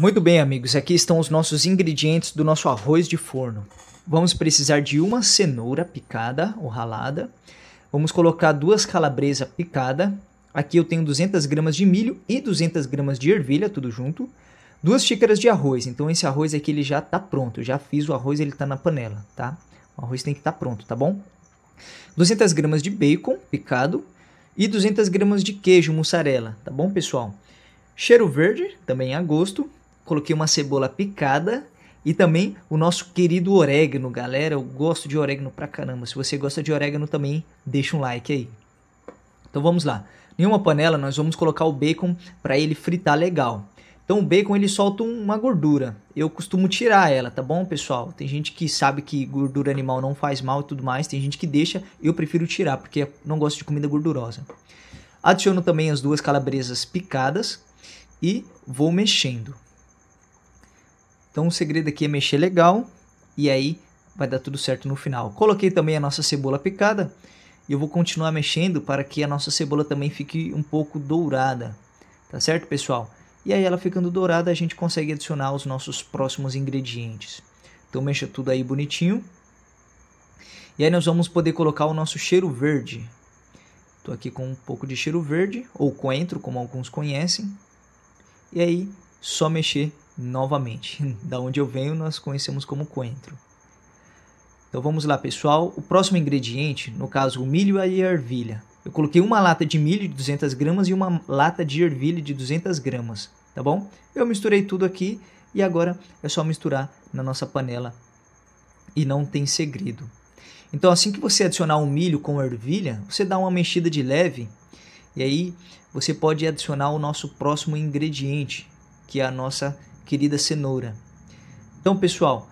Muito bem, amigos, aqui estão os nossos ingredientes do nosso arroz de forno. Vamos precisar de uma cenoura picada ou ralada. Vamos colocar duas calabresas picadas. Aqui eu tenho 200 gramas de milho e 200 gramas de ervilha, tudo junto. Duas xícaras de arroz. Então esse arroz aqui ele já está pronto. Eu já fiz o arroz, ele está na panela, tá? O arroz tem que estar tá pronto, tá bom? 200 gramas de bacon picado e 200 gramas de queijo mussarela, tá bom, pessoal? Cheiro verde, também a gosto, coloquei uma cebola picada e também o nosso querido orégano, galera. Eu gosto de orégano pra caramba. Se você gosta de orégano também, deixa um like aí. Então vamos lá. Em uma panela nós vamos colocar o bacon para ele fritar legal. Então o bacon ele solta uma gordura. Eu costumo tirar ela, tá bom, pessoal? Tem gente que sabe que gordura animal não faz mal e tudo mais, tem gente que deixa, eu prefiro tirar porque não gosto de comida gordurosa. Adiciono também as duas calabresas picadas e vou mexendo. Então o segredo aqui é mexer legal e aí vai dar tudo certo no final. Coloquei também a nossa cebola picada e eu vou continuar mexendo para que a nossa cebola também fique um pouco dourada, tá certo pessoal? E aí ela ficando dourada a gente consegue adicionar os nossos próximos ingredientes. Então mexa tudo aí bonitinho. E aí nós vamos poder colocar o nosso cheiro verde. Estou aqui com um pouco de cheiro verde, ou coentro, como alguns conhecem. E aí, só mexer novamente. Da onde eu venho, nós conhecemos como coentro. Então vamos lá, pessoal. O próximo ingrediente, no caso, o milho e a ervilha. Eu coloquei uma lata de milho de 200 gramas e uma lata de ervilha de 200 gramas, tá bom? Eu misturei tudo aqui e agora é só misturar na nossa panela e não tem segredo. Então assim que você adicionar o um milho com ervilha, você dá uma mexida de leve e aí você pode adicionar o nosso próximo ingrediente, que é a nossa querida cenoura. Então, pessoal,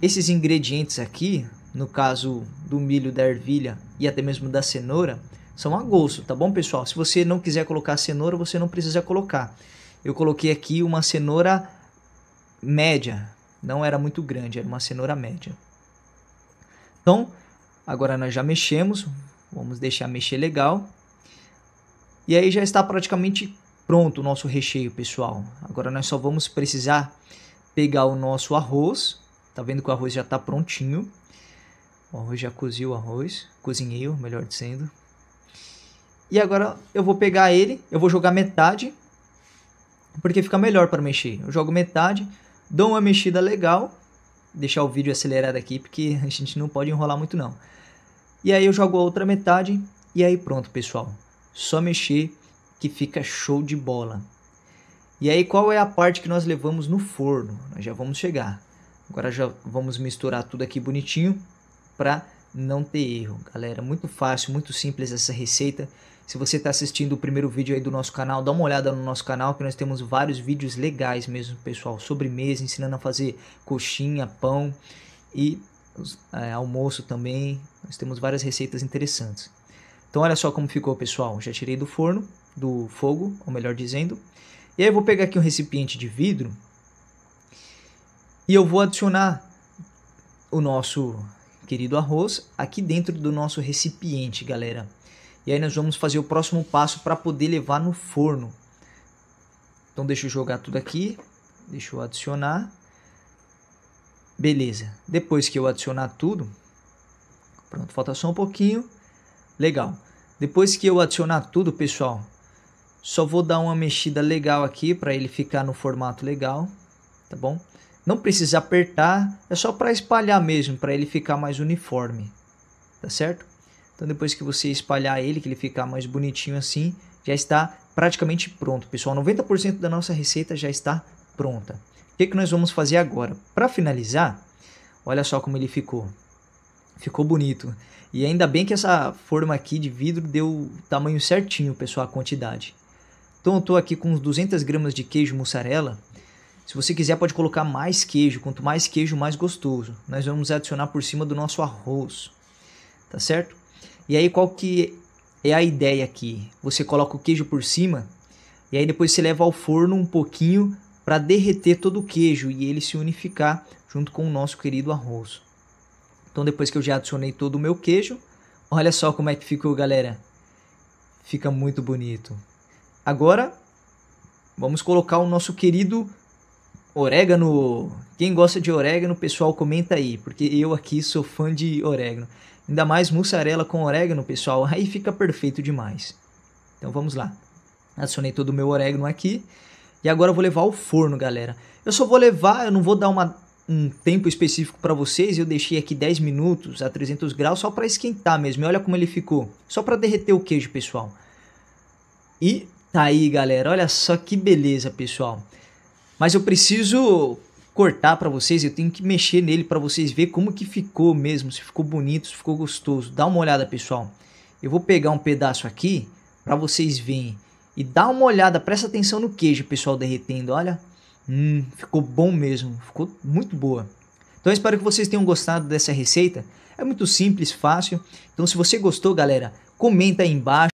esses ingredientes aqui, no caso do milho, da ervilha e até mesmo da cenoura, são a gosto, tá bom, pessoal? Se você não quiser colocar cenoura, você não precisa colocar. Eu coloquei aqui uma cenoura média, não era muito grande, era uma cenoura média. Então, agora nós já mexemos, vamos deixar mexer legal. E aí já está praticamente pronto o nosso recheio, pessoal. Agora nós só vamos precisar pegar o nosso arroz. Tá vendo que o arroz já está prontinho. O arroz já coziu o arroz, cozinhei, melhor dizendo. E agora eu vou pegar ele, eu vou jogar metade, porque fica melhor para mexer. Eu jogo metade, dou uma mexida legal, deixar o vídeo acelerado aqui, porque a gente não pode enrolar muito não. E aí eu jogo a outra metade, e aí pronto, pessoal. Só mexer que fica show de bola. E aí qual é a parte que nós levamos no forno? Nós já vamos chegar. Agora já vamos misturar tudo aqui bonitinho para não ter erro. Galera, muito fácil, muito simples essa receita. Se você está assistindo o primeiro vídeo aí do nosso canal, dá uma olhada no nosso canal que nós temos vários vídeos legais mesmo, pessoal. Sobremesa, ensinando a fazer coxinha, pão e é, almoço também. Nós temos várias receitas interessantes. Então olha só como ficou, pessoal. Já tirei do forno, do fogo, ou melhor dizendo. E aí eu vou pegar aqui um recipiente de vidro e eu vou adicionar o nosso querido arroz aqui dentro do nosso recipiente, galera. E aí nós vamos fazer o próximo passo para poder levar no forno. Então deixa eu jogar tudo aqui, deixa eu adicionar. Beleza, depois que eu adicionar tudo, pronto, falta só um pouquinho, legal. Depois que eu adicionar tudo, pessoal, só vou dar uma mexida legal aqui para ele ficar no formato legal, tá bom? Não precisa apertar, é só para espalhar mesmo, para ele ficar mais uniforme, tá certo? Então depois que você espalhar ele, que ele ficar mais bonitinho assim, já está praticamente pronto, pessoal. 90% da nossa receita já está pronta. O que, que nós vamos fazer agora? Para finalizar, olha só como ele ficou. Ficou bonito. E ainda bem que essa forma aqui de vidro deu o tamanho certinho, pessoal, a quantidade. Então eu estou aqui com 200 gramas de queijo mussarela. Se você quiser pode colocar mais queijo, quanto mais queijo mais gostoso. Nós vamos adicionar por cima do nosso arroz, tá certo? E aí qual que é a ideia aqui? Você coloca o queijo por cima e aí depois você leva ao forno um pouquinho para derreter todo o queijo e ele se unificar junto com o nosso querido arroz. Então depois que eu já adicionei todo o meu queijo, olha só como é que ficou, galera. Fica muito bonito. Agora, vamos colocar o nosso querido orégano. Quem gosta de orégano, pessoal, comenta aí, porque eu aqui sou fã de orégano. Ainda mais mussarela com orégano, pessoal, aí fica perfeito demais. Então vamos lá. Adicionei todo o meu orégano aqui. E agora eu vou levar ao forno, galera. Eu só vou levar, eu não vou dar uma, um tempo específico para vocês. Eu deixei aqui 10 minutos a 300 graus só para esquentar mesmo. E olha como ele ficou. Só para derreter o queijo, pessoal. E Tá aí, galera. Olha só que beleza, pessoal. Mas eu preciso cortar para vocês, eu tenho que mexer nele para vocês ver como que ficou mesmo, se ficou bonito, se ficou gostoso. Dá uma olhada, pessoal. Eu vou pegar um pedaço aqui para vocês verem. E dá uma olhada, presta atenção no queijo, pessoal, derretendo, olha. Hum, ficou bom mesmo, ficou muito boa. Então espero que vocês tenham gostado dessa receita. É muito simples, fácil. Então se você gostou, galera, comenta aí embaixo.